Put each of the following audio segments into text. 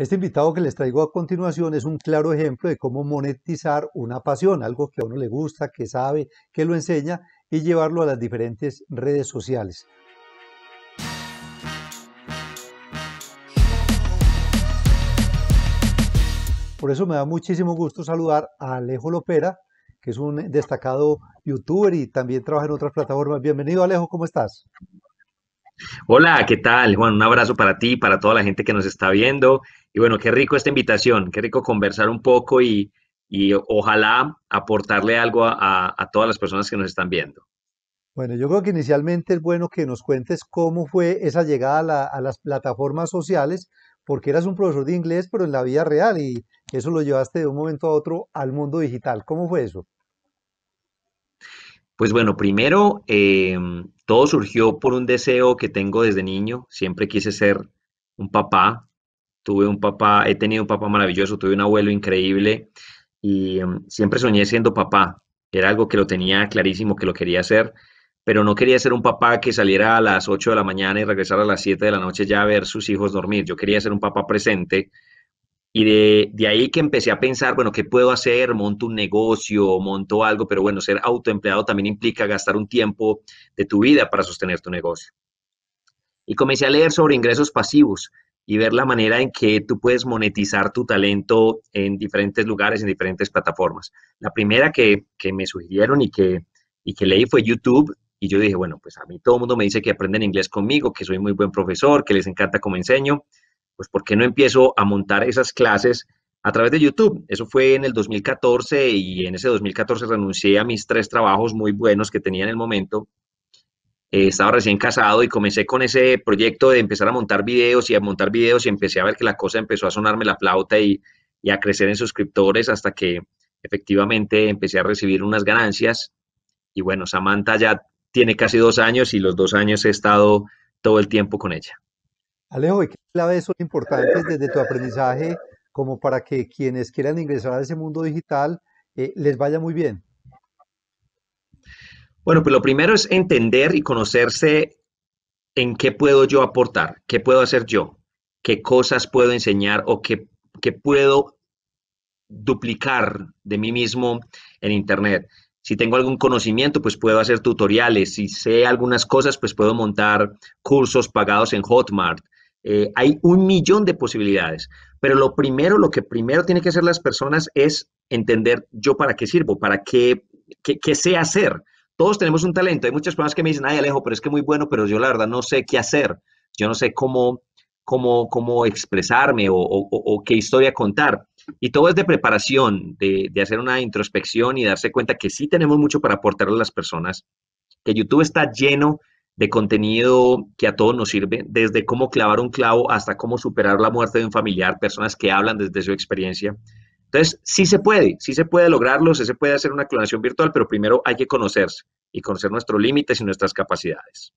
Este invitado que les traigo a continuación es un claro ejemplo de cómo monetizar una pasión, algo que a uno le gusta, que sabe, que lo enseña y llevarlo a las diferentes redes sociales. Por eso me da muchísimo gusto saludar a Alejo Lopera, que es un destacado youtuber y también trabaja en otras plataformas. Bienvenido Alejo, ¿cómo estás? Hola, ¿qué tal? Juan, un abrazo para ti, para toda la gente que nos está viendo. Y bueno, qué rico esta invitación, qué rico conversar un poco y, ojalá aportarle algo a, todas las personas que nos están viendo. Bueno, yo creo que inicialmente es bueno que nos cuentes cómo fue esa llegada a, las plataformas sociales, porque eras un profesor de inglés, pero en la vida real, y eso lo llevaste de un momento a otro al mundo digital. ¿Cómo fue eso? Pues bueno, primero, em, todo surgió por un deseo que tengo desde niño. Siempre quise ser un papá. Tuve un papá, he tenido un papá maravilloso, tuve un abuelo increíble y em, siempre soñé siendo papá. Era algo que lo tenía clarísimo que lo quería hacer, pero no quería ser un papá que saliera a las 8 de la mañana y regresara a las 7 de la noche ya a ver sus hijos dormir. Yo quería ser un papá presente y de, ahí que empecé a pensar, bueno, ¿qué puedo hacer? Monto un negocio, monto algo, pero bueno, ser autoempleado también implica gastar un tiempo de tu vida para sostener tu negocio. Y comencé a leer sobre ingresos pasivos y ver la manera en que tú puedes monetizar tu talento en diferentes lugares, en diferentes plataformas. La primera que, me sugirieron y que, y que leí fue YouTube. Y yo dije, bueno, pues a mí todo el mundo me dice que aprenden inglés conmigo, que soy muy buen profesor, que les encanta cómo enseño pues ¿por qué no empiezo a montar esas clases a través de YouTube? Eso fue en el 2014 y en ese 2014 renuncié a mis tres trabajos muy buenos que tenía en el momento. Eh, estaba recién casado y comencé con ese proyecto de empezar a montar videos y a montar videos y empecé a ver que la cosa empezó a sonarme la flauta y a crecer en suscriptores hasta que efectivamente empecé a recibir unas ganancias. Y bueno, Samantha ya tiene casi dos años y los dos años he estado todo el tiempo con ella. Alejo, qué claves son importantes desde tu eh. aprendizaje como para que quienes quieran ingresar a ese mundo digital eh, les vaya muy bien? Bueno, pues lo primero es entender y conocerse en qué puedo yo aportar, qué puedo hacer yo, qué cosas puedo enseñar o qué puedo duplicar de mí mismo en Internet. Si tengo algún conocimiento, pues puedo hacer tutoriales. Si sé algunas cosas, pues puedo montar cursos pagados en Hotmart. Eh, hay un millón de posibilidades, pero lo primero, lo que primero tiene que hacer las personas es entender yo para qué sirvo, para qué, qué, qué sé hacer. Todos tenemos un talento. Hay muchas personas que me dicen, ay Alejo, pero es que muy bueno, pero yo la verdad no sé qué hacer. Yo no sé cómo, cómo, cómo expresarme o, qué historia contar. Y todo es de preparación, de, de, hacer una introspección y darse cuenta que sí tenemos mucho para aportar a las personas, que YouTube está lleno de contenido que a todos nos sirve, desde cómo clavar un clavo hasta cómo superar la muerte de un familiar, personas que hablan desde su experiencia. Entonces, sí se puede, sí se puede lograrlo, sí se puede hacer una clonación virtual, pero primero hay que conocerse y conocer nuestros límites y nuestras capacidades.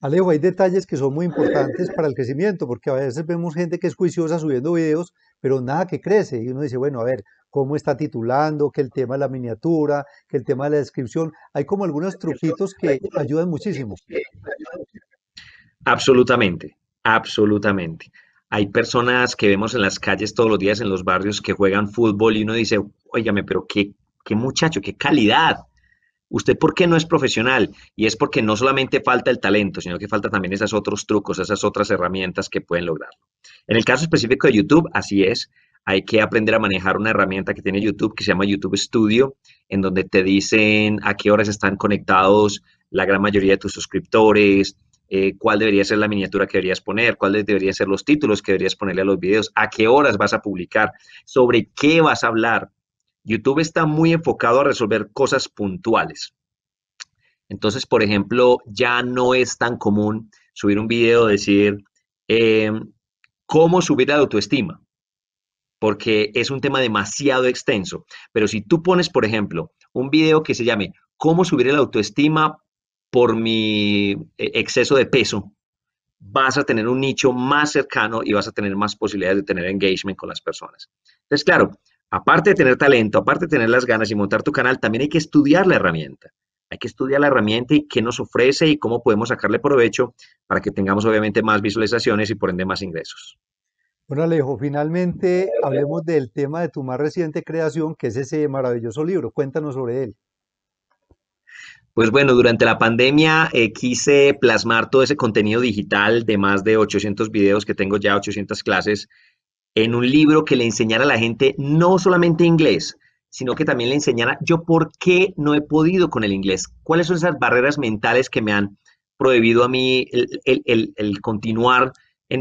Alejo, hay detalles que son muy importantes para el crecimiento, porque a veces vemos gente que es juiciosa subiendo videos, pero nada que crece. Y uno dice, bueno, a ver, cómo está titulando, que el tema de la miniatura, que el tema de la descripción. Hay como algunos truquitos que ayudan muchísimo. Absolutamente, absolutamente. Hay personas que vemos en las calles todos los días en los barrios que juegan fútbol y uno dice, óigame, pero qué, qué muchacho, qué calidad. ¿Usted por qué no es profesional? Y es porque no solamente falta el talento, sino que falta también esos otros trucos, esas otras herramientas que pueden lograrlo. En el caso específico de YouTube, así es hay que aprender a manejar una herramienta que tiene YouTube que se llama YouTube Studio, en donde te dicen a qué horas están conectados la gran mayoría de tus suscriptores, eh, cuál debería ser la miniatura que deberías poner, cuáles deberían ser los títulos que deberías ponerle a los videos, a qué horas vas a publicar, sobre qué vas a hablar. YouTube está muy enfocado a resolver cosas puntuales. Entonces, por ejemplo, ya no es tan común subir un video, decir, em, ¿cómo subir la autoestima? porque es un tema demasiado extenso. Pero si tú pones, por ejemplo, un video que se llame ¿Cómo subir la autoestima por mi eh, exceso de peso? vas a tener un nicho más cercano y vas a tener más posibilidades de tener engagement con las personas. Entonces, claro, aparte de tener talento, aparte de tener las ganas y montar tu canal, también hay que estudiar la herramienta. Hay que estudiar la herramienta y qué nos ofrece y cómo podemos sacarle provecho para que tengamos obviamente más visualizaciones y por ende más ingresos. Bueno, Alejo, finalmente hablemos del tema de tu más reciente creación, que es ese maravilloso libro. Cuéntanos sobre él. Pues bueno, durante la pandemia eh, quise plasmar todo ese contenido digital de más de 800 videos que tengo ya, 800 clases, en un libro que le enseñara a la gente no solamente inglés, sino que también le enseñara yo por qué no he podido con el inglés, cuáles son esas barreras mentales que me han prohibido a mí el, el continuar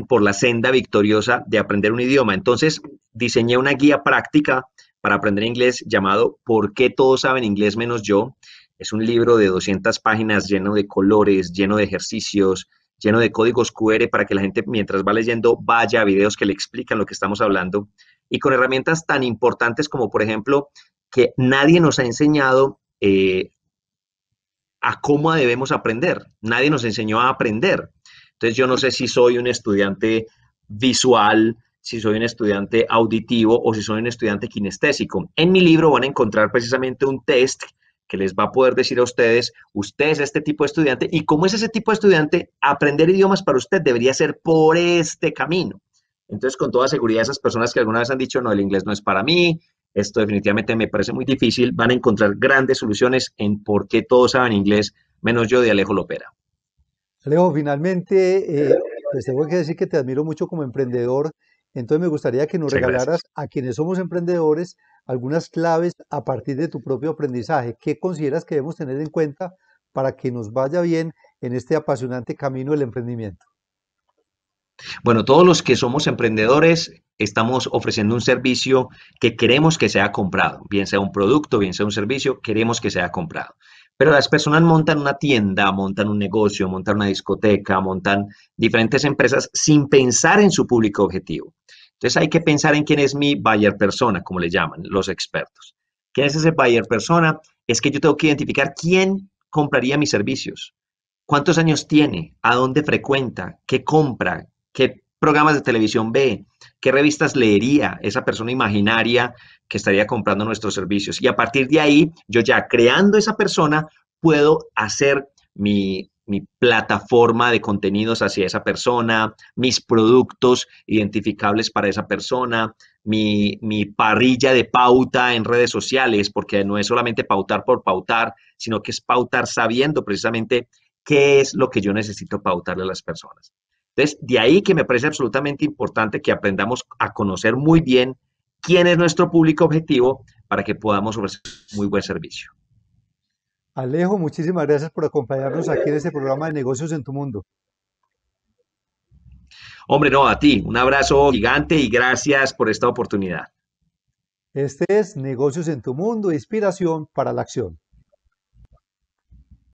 por la senda victoriosa de aprender un idioma. Entonces, diseñé una guía práctica para aprender inglés llamado ¿Por qué todos saben inglés menos yo? Es un libro de 200 páginas lleno de colores, lleno de ejercicios, lleno de códigos QR para que la gente mientras va leyendo vaya a videos que le explican lo que estamos hablando y con herramientas tan importantes como por ejemplo que nadie nos ha enseñado eh, a cómo debemos aprender. Nadie nos enseñó a aprender. Entonces yo no sé si soy un estudiante visual, si soy un estudiante auditivo o si soy un estudiante kinestésico. En mi libro van a encontrar precisamente un test que les va a poder decir a ustedes, usted es este tipo de estudiante y como es ese tipo de estudiante, aprender idiomas para usted debería ser por este camino. Entonces, con toda seguridad, esas personas que alguna vez han dicho, no, el inglés no es para mí, esto definitivamente me parece muy difícil, van a encontrar grandes soluciones en por qué todos saben inglés, menos yo de Alejo Lopera. Leo, finalmente, eh, pues tengo que decir que te admiro mucho como emprendedor. Entonces me gustaría que nos regalaras a quienes somos emprendedores algunas claves a partir de tu propio aprendizaje. ¿Qué consideras que debemos tener en cuenta para que nos vaya bien en este apasionante camino del emprendimiento? Bueno, todos los que somos emprendedores estamos ofreciendo un servicio que queremos que sea comprado, bien sea un producto, bien sea un servicio, queremos que sea comprado. Pero las personas montan una tienda, montan un negocio, montan una discoteca, montan diferentes empresas sin pensar en su público objetivo. Entonces hay que pensar en quién es mi buyer persona, como le llaman los expertos. ¿Quién es ese buyer persona? Es que yo tengo que identificar quién compraría mis servicios, cuántos años tiene, a dónde frecuenta, qué compra, qué programas de televisión ve, qué revistas leería esa persona imaginaria que estaría comprando nuestros servicios. Y a partir de ahí, yo ya creando esa persona, puedo hacer mi, plataforma de contenidos hacia esa persona, mis productos identificables para esa persona, mi, mi, parrilla de pauta en redes sociales, porque no es solamente pautar por pautar, sino que es pautar sabiendo precisamente qué es lo que yo necesito pautarle a las personas. Entonces, de ahí que me parece absolutamente importante que aprendamos a conocer muy bien quién es nuestro público objetivo para que podamos ofrecer muy buen servicio. Alejo, muchísimas gracias por acompañarnos aquí en este programa de negocios en tu mundo. Hombre, no, a ti. Un abrazo gigante y gracias por esta oportunidad. Este es Negocios en tu Mundo, inspiración para la acción.